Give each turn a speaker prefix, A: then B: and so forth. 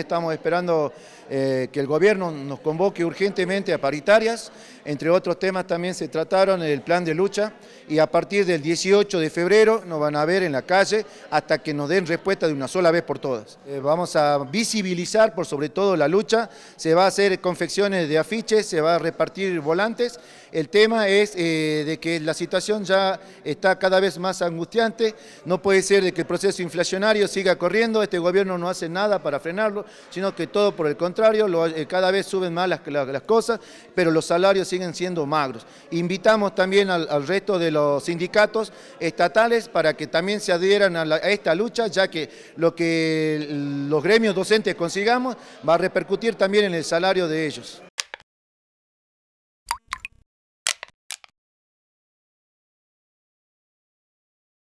A: Estamos esperando eh, que el gobierno nos convoque urgentemente a paritarias, entre otros temas también se trataron el plan de lucha y a partir del 18 de febrero nos van a ver en la calle hasta que nos den respuesta de una sola vez por todas. Eh, vamos a visibilizar por sobre todo la lucha, se va a hacer confecciones de afiches, se va a repartir volantes, el tema es eh, de que la situación ya está cada vez más angustiante, no puede ser de que el proceso inflacionario siga corriendo, este gobierno no hace nada para frenarlo, sino que todo por el contrario, eh, cada vez suben más las, cosas, pero los salarios siguen siendo magros. Invitamos también al, resto de los sindicatos estatales para que también se adhieran a esta lucha, ya que lo que los gremios docentes consigamos va a repercutir también en el salario de ellos.